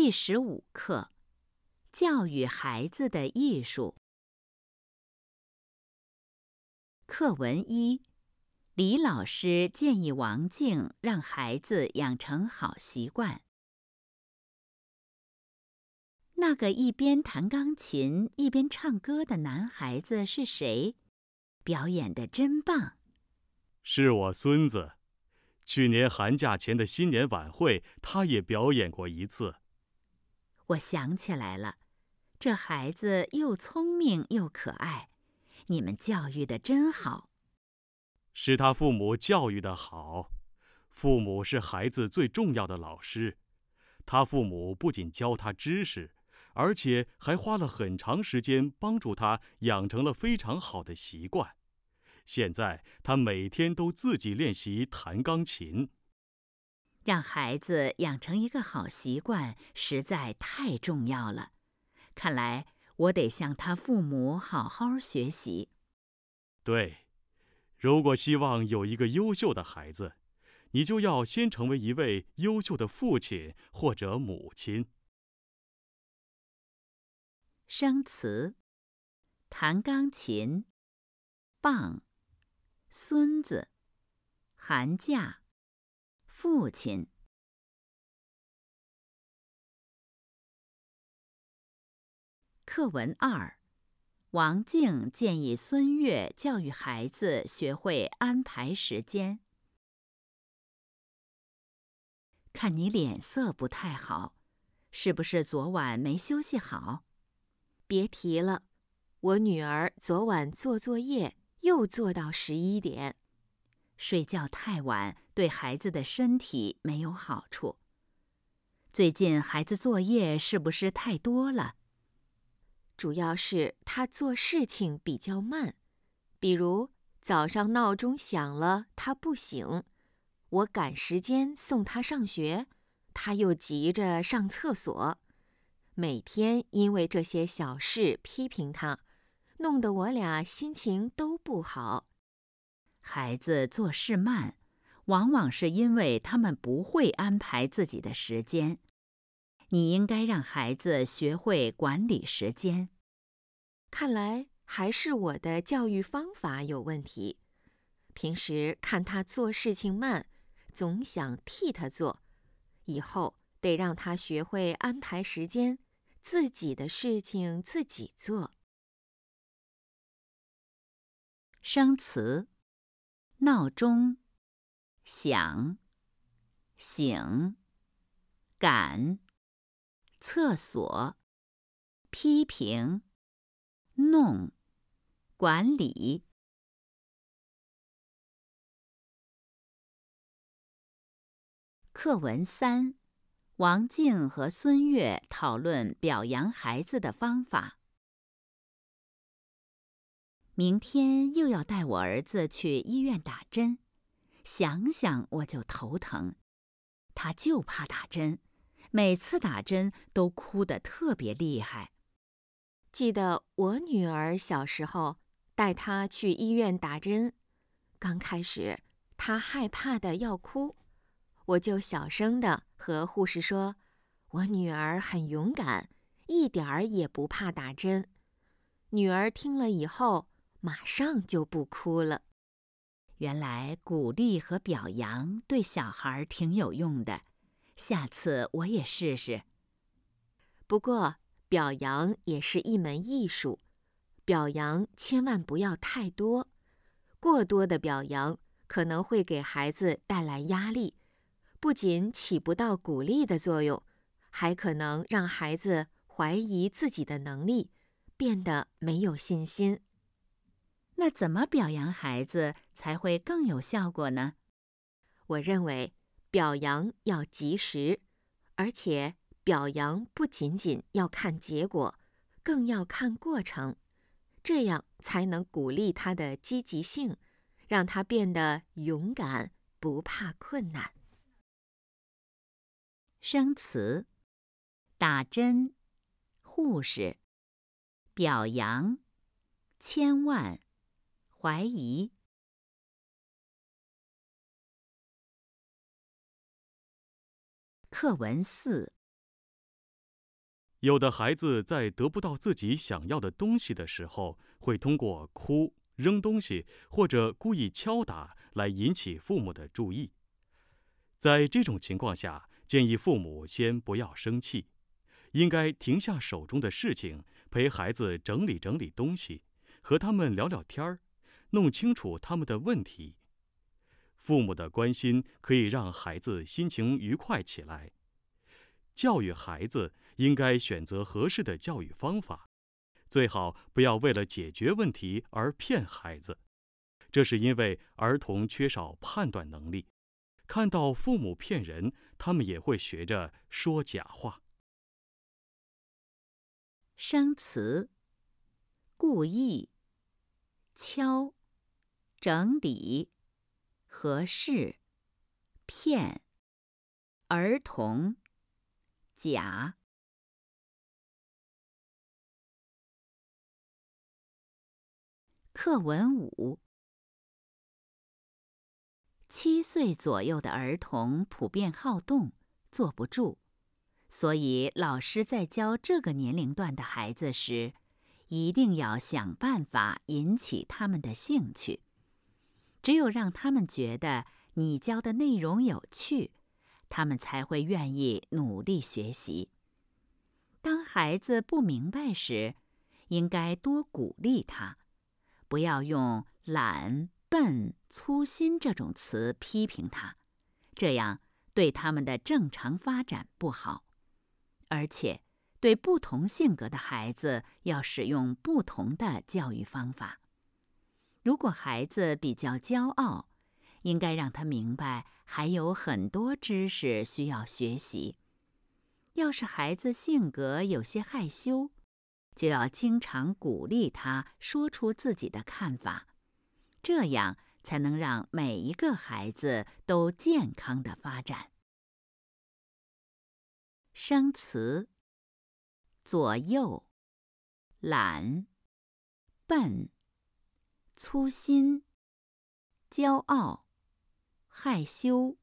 第十五课：教育孩子的艺术。课文一：李老师建议王静让孩子养成好习惯。那个一边弹钢琴一边唱歌的男孩子是谁？表演的真棒！是我孙子。去年寒假前的新年晚会，他也表演过一次。我想起来了，这孩子又聪明又可爱，你们教育的真好。是他父母教育的好，父母是孩子最重要的老师。他父母不仅教他知识，而且还花了很长时间帮助他养成了非常好的习惯。现在他每天都自己练习弹钢琴。让孩子养成一个好习惯实在太重要了。看来我得向他父母好好学习。对，如果希望有一个优秀的孩子，你就要先成为一位优秀的父亲或者母亲。生词，弹钢琴，棒，孙子，寒假。父亲。课文二，王静建议孙悦教育孩子学会安排时间。看你脸色不太好，是不是昨晚没休息好？别提了，我女儿昨晚做作业又做到十一点。睡觉太晚对孩子的身体没有好处。最近孩子作业是不是太多了？主要是他做事情比较慢，比如早上闹钟响了他不醒，我赶时间送他上学，他又急着上厕所。每天因为这些小事批评他，弄得我俩心情都不好。孩子做事慢，往往是因为他们不会安排自己的时间。你应该让孩子学会管理时间。看来还是我的教育方法有问题。平时看他做事情慢，总想替他做，以后得让他学会安排时间，自己的事情自己做。生词。闹钟响，醒，赶厕所，批评，弄管理。课文三：王静和孙悦讨论表扬孩子的方法。明天又要带我儿子去医院打针，想想我就头疼。他就怕打针，每次打针都哭得特别厉害。记得我女儿小时候带她去医院打针，刚开始她害怕的要哭，我就小声的和护士说：“我女儿很勇敢，一点儿也不怕打针。”女儿听了以后。马上就不哭了。原来鼓励和表扬对小孩挺有用的，下次我也试试。不过，表扬也是一门艺术，表扬千万不要太多。过多的表扬可能会给孩子带来压力，不仅起不到鼓励的作用，还可能让孩子怀疑自己的能力，变得没有信心。那怎么表扬孩子才会更有效果呢？我认为，表扬要及时，而且表扬不仅仅要看结果，更要看过程，这样才能鼓励他的积极性，让他变得勇敢，不怕困难。生词：打针、护士、表扬、千万。怀疑课文四。有的孩子在得不到自己想要的东西的时候，会通过哭、扔东西或者故意敲打来引起父母的注意。在这种情况下，建议父母先不要生气，应该停下手中的事情，陪孩子整理整理东西，和他们聊聊天儿。弄清楚他们的问题。父母的关心可以让孩子心情愉快起来。教育孩子应该选择合适的教育方法，最好不要为了解决问题而骗孩子。这是因为儿童缺少判断能力，看到父母骗人，他们也会学着说假话。生词：故意，敲。整理合适片儿童甲课文五。七岁左右的儿童普遍好动，坐不住，所以老师在教这个年龄段的孩子时，一定要想办法引起他们的兴趣。只有让他们觉得你教的内容有趣，他们才会愿意努力学习。当孩子不明白时，应该多鼓励他，不要用“懒、笨、粗心”这种词批评他，这样对他们的正常发展不好。而且，对不同性格的孩子要使用不同的教育方法。如果孩子比较骄傲，应该让他明白还有很多知识需要学习；要是孩子性格有些害羞，就要经常鼓励他说出自己的看法，这样才能让每一个孩子都健康的发展。生词：左右、懒、笨。粗心、骄傲、害羞。